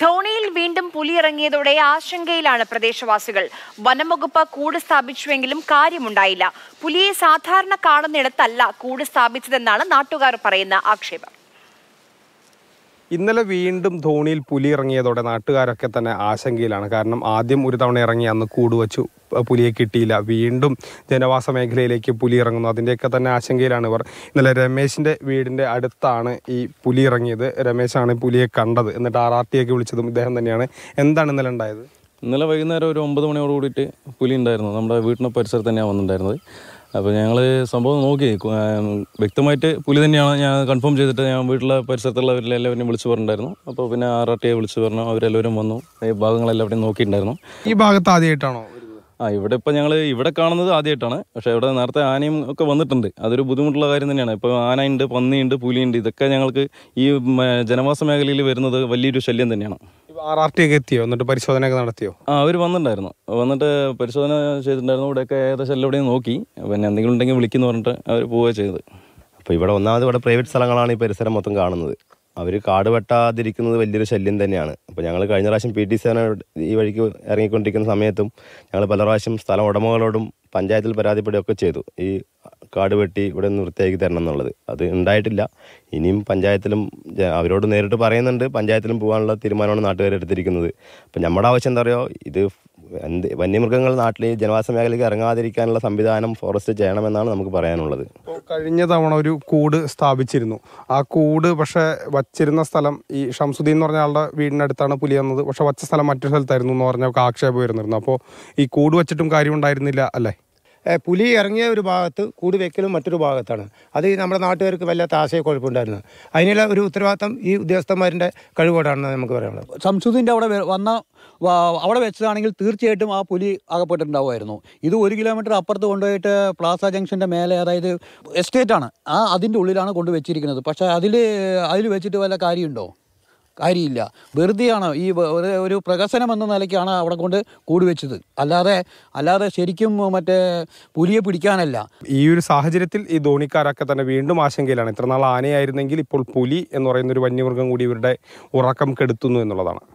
ധോണിയിൽ വീണ്ടും പുലിയിറങ്ങിയതോടെ ആശങ്കയിലാണ് പ്രദേശവാസികൾ വനംവകുപ്പ് കൂട് സ്ഥാപിച്ചുവെങ്കിലും കാര്യമുണ്ടായില്ല പുലിയെ സാധാരണ കാണുന്നിടത്തല്ല കൂട് സ്ഥാപിച്ചതെന്നാണ് നാട്ടുകാർ പറയുന്ന ആക്ഷേപം ഇന്നലെ വീണ്ടും ധോണിയിൽ പുലി ഇറങ്ങിയതോടെ നാട്ടുകാരൊക്കെ തന്നെ ആശങ്കയിലാണ് കാരണം ആദ്യം ഒരു തവണ ഇറങ്ങി അന്ന് കൂടുവച്ചു പുലിയെ കിട്ടിയില്ല വീണ്ടും ജനവാസ മേഖലയിലേക്ക് പുലി ഇറങ്ങുന്നു അതിൻ്റെയൊക്കെ തന്നെ ആശങ്കയിലാണ് ഇവർ ഇന്നലെ രമേശിൻ്റെ വീടിൻ്റെ അടുത്താണ് ഈ പുലി ഇറങ്ങിയത് രമേശാണ് പുലിയെ കണ്ടത് എന്നിട്ട് ആർ ആർ ടിയൊക്കെ വിളിച്ചതും ഇദ്ദേഹം തന്നെയാണ് എന്താണ് ഇന്നലെ ഉണ്ടായത് ഇന്നലെ വൈകുന്നേരം ഒരു ഒമ്പത് മണിയോട് കൂടിയിട്ട് പുലി ഉണ്ടായിരുന്നു നമ്മുടെ വീടിൻ്റെ പരിസരത്ത് തന്നെയാണ് വന്നിട്ടുണ്ടായിരുന്നത് അപ്പോൾ ഞങ്ങൾ സംഭവം നോക്കി വ്യക്തമായിട്ട് പുലി തന്നെയാണ് ഞാൻ കൺഫേം ചെയ്തിട്ട് ഞാൻ വീട്ടിലെ പരിസരത്തുള്ളവരിലെ എല്ലാവരെയും വിളിച്ചു പറഞ്ഞിട്ടുണ്ടായിരുന്നു അപ്പോൾ പിന്നെ ആർ ആർ വിളിച്ചു പറഞ്ഞു അവരെല്ലാവരും വന്നു ഈ ഭാഗങ്ങളെല്ലാവരെയും നോക്കിയിട്ടുണ്ടായിരുന്നു ഈ ഭാഗത്ത് ആദ്യമായിട്ടാണോ ആ ഇവിടെ ഇപ്പം ഞങ്ങൾ ഇവിടെ കാണുന്നത് ആദ്യമായിട്ടാണ് പക്ഷേ ഇവിടെ നേരത്തെ ആനയും ഒക്കെ വന്നിട്ടുണ്ട് അതൊരു ബുദ്ധിമുട്ടുള്ള കാര്യം തന്നെയാണ് ഇപ്പോൾ ആനയുണ്ട് പന്നിയുണ്ട് പുലിയുണ്ട് ഇതൊക്കെ ഞങ്ങൾക്ക് ഈ ജനവാസ മേഖലയിൽ വരുന്നത് വലിയൊരു ശല്യം തന്നെയാണ് ആർ ആർ ടി ഒക്കെ എത്തിയോ എന്നിട്ട് പരിശോധന ഒക്കെ നടത്തിയോ ആ അവർ വന്നിട്ടുണ്ടായിരുന്നു വന്നിട്ട് പരിശോധന ചെയ്തിട്ടുണ്ടായിരുന്നു ഇവിടെയൊക്കെ ഏകദേശം എല്ലാവിടെയും നോക്കി പിന്നെ എന്തെങ്കിലും ഉണ്ടെങ്കിൽ വിളിക്കുന്നു പറഞ്ഞിട്ട് അവർ പോവുക ചെയ്തത് അപ്പോൾ ഇവിടെ ഒന്നാമത് ഇവിടെ പ്രൈവറ്റ് സ്ഥലങ്ങളാണ് ഈ പരിസരം മൊത്തം കാണുന്നത് അവർ കാട് വെട്ടാതിരിക്കുന്നത് വലിയൊരു ശല്യം തന്നെയാണ് അപ്പോൾ ഞങ്ങൾ കഴിഞ്ഞ പ്രാവശ്യം പി ടി സേന ഈ വഴിക്ക് ഇറങ്ങിക്കൊണ്ടിരിക്കുന്ന സമയത്തും ഞങ്ങൾ പല പ്രാവശ്യം സ്ഥല ഉടമകളോടും പഞ്ചായത്തിൽ പരാതിപ്പെടുകയൊക്കെ ചെയ്തു ഈ കാട് വെട്ടി ഇവിടെ നിന്ന് വൃത്തിയാക്കി തരണം എന്നുള്ളത് അത് ഉണ്ടായിട്ടില്ല ഇനിയും പഞ്ചായത്തിലും അവരോട് നേരിട്ട് പറയുന്നുണ്ട് പഞ്ചായത്തിലും പോകാനുള്ള തീരുമാനമാണ് നാട്ടുകാർ എടുത്തിരിക്കുന്നത് അപ്പം നമ്മുടെ ആവശ്യം എന്താ പറയുക ഇത് എന്ത് വന്യമൃഗങ്ങൾ നാട്ടിലെ ജനവാസ മേഖലയ്ക്ക് ഇറങ്ങാതിരിക്കാനുള്ള സംവിധാനം ഫോറസ്റ്റ് ചെയ്യണമെന്നാണ് നമുക്ക് പറയാനുള്ളത് കഴിഞ്ഞ തവണ ഒരു കൂട് സ്ഥാപിച്ചിരുന്നു ആ കൂട് പക്ഷേ വച്ചിരുന്ന സ്ഥലം ഈ ഷംസുദ്ദീൻ എന്ന് പറഞ്ഞ ആളുടെ വീടിനടുത്താണ് പുലി വന്നത് പക്ഷേ വച്ച സ്ഥലം മറ്റൊരു സ്ഥലത്തായിരുന്നു എന്ന് പറഞ്ഞ ആക്ഷേപം വരുന്നിരുന്നു അപ്പോൾ ഈ കൂട് വെച്ചിട്ടും കാര്യം ഉണ്ടായിരുന്നില്ല അല്ലേ പുലി ഇറങ്ങിയ ഒരു ഭാഗത്ത് കൂട് വെക്കലും മറ്റൊരു ഭാഗത്താണ് അത് നമ്മുടെ നാട്ടുകാർക്ക് വല്ലാത്ത ആശയക്കുഴപ്പമുണ്ടായിരുന്നു അതിനുള്ള ഒരു ഉത്തരവാദിത്തം ഈ ഉദ്യോഗസ്ഥന്മാരുടെ കഴിവോടാണെന്ന് നമുക്ക് പറയാനുള്ളത് സംസുദിൻ്റെ അവിടെ വന്ന അവിടെ വെച്ചതാണെങ്കിൽ തീർച്ചയായിട്ടും ആ പുലി അകപ്പെട്ടിട്ടുണ്ടാവുമായിരുന്നു ഇത് ഒരു കിലോമീറ്റർ അപ്പുറത്ത് കൊണ്ടുപോയിട്ട് പ്ലാസ ജംഗ്ഷൻ്റെ മേലെ അതായത് എസ്റ്റേറ്റാണ് ആ അതിൻ്റെ ഉള്ളിലാണ് കൊണ്ടുവച്ചിരിക്കുന്നത് പക്ഷേ അതിൽ അതിൽ വെച്ചിട്ട് വല്ല കാര്യമുണ്ടോ കാര്യമില്ല വെറുതെയാണ് ഈ ഒരു പ്രകസനം എന്ന നിലയ്ക്കാണ് അവിടെ കൊണ്ട് കൂടി വെച്ചത് അല്ലാതെ അല്ലാതെ ശരിക്കും മറ്റേ പുലിയെ പിടിക്കാനല്ല ഈ ഒരു സാഹചര്യത്തിൽ ഈ ധോണിക്കാരൊക്കെ തന്നെ വീണ്ടും ആശങ്കയിലാണ് ഇത്ര നാൾ ആനയായിരുന്നെങ്കിൽ ഇപ്പോൾ പുലി എന്ന് പറയുന്ന ഒരു വന്യമൃഗം കൂടി ഇവരുടെ ഉറക്കം കെടുത്തുന്നു എന്നുള്ളതാണ്